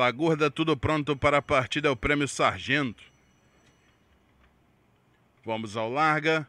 Lagorda, tudo pronto para a partida, é o prêmio Sargento. Vamos ao larga.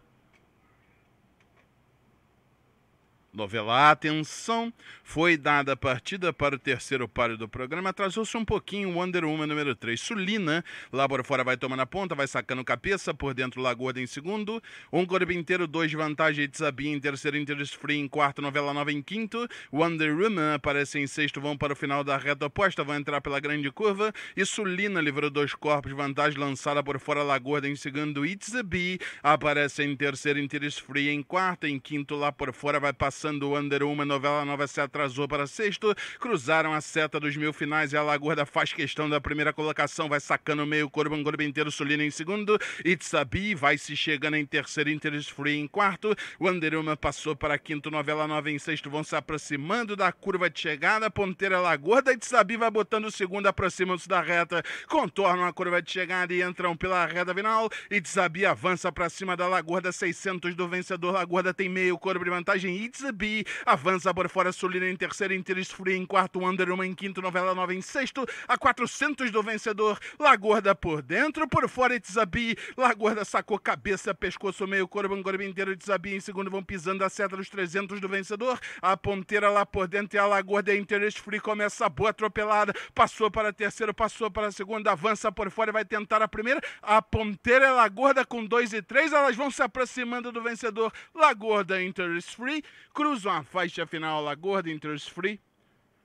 Novela Atenção foi dada a partida para o terceiro páreo do programa. Atrasou-se um pouquinho Wonder Woman número 3. Sulina, lá por fora vai tomando a ponta, vai sacando cabeça, por dentro Lagorda em segundo. Um corpo inteiro, dois de vantagem, Itzabi em terceiro, Interest Free em quarto, Novela Nova em quinto. Wonder Woman aparece em sexto, vão para o final da reta oposta, vão entrar pela grande curva. E Sulina livrou dois corpos, vantagem lançada por fora Lagorda em segundo, Itzabia aparece em terceiro, Interest Free em quarto, em quinto lá por fora vai passar Passando o under novela nova se atrasou para sexto. Cruzaram a seta dos mil finais e a Lagorda faz questão da primeira colocação. Vai sacando meio corpo, um corpo inteiro, Sulina em segundo. Itzabi vai se chegando em terceiro, Interest Free em quarto. O under passou para quinto, novela nova em sexto. Vão se aproximando da curva de chegada. Ponteira Lagorda, Itzabi vai botando o segundo, aproximam-se da reta. Contornam a curva de chegada e entram pela reta final. Itzabi avança para cima da Lagorda, 600 do vencedor. Lagorda tem meio corpo de vantagem. Itzabi B, avança por fora Solina em terceiro, Interest Free em quarto, Wanderuma em quinto, Novela Nova em sexto, a 400 do vencedor, Lagorda por dentro, por fora Itzabi, Lagorda sacou cabeça, pescoço, meio corpo, um corpo inteiro Itzabi em segundo, vão pisando a seta dos 300 do vencedor, a ponteira lá por dentro e a Lagorda Interest Free começa a boa atropelada, passou para terceiro, passou para segunda, avança por fora e vai tentar a primeira, a ponteira é Lagorda com 2 e 3, elas vão se aproximando do vencedor, Lagorda Interest Free, cruzam a faixa final Lagoa em Interest Free,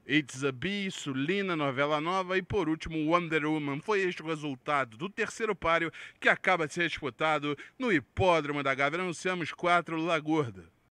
It's a Bee, Sulina, Novela Nova e por último Wonder Woman. Foi este o resultado do terceiro páreo que acaba de ser disputado no Hipódromo da Gávea. Anunciamos quatro Lagorda.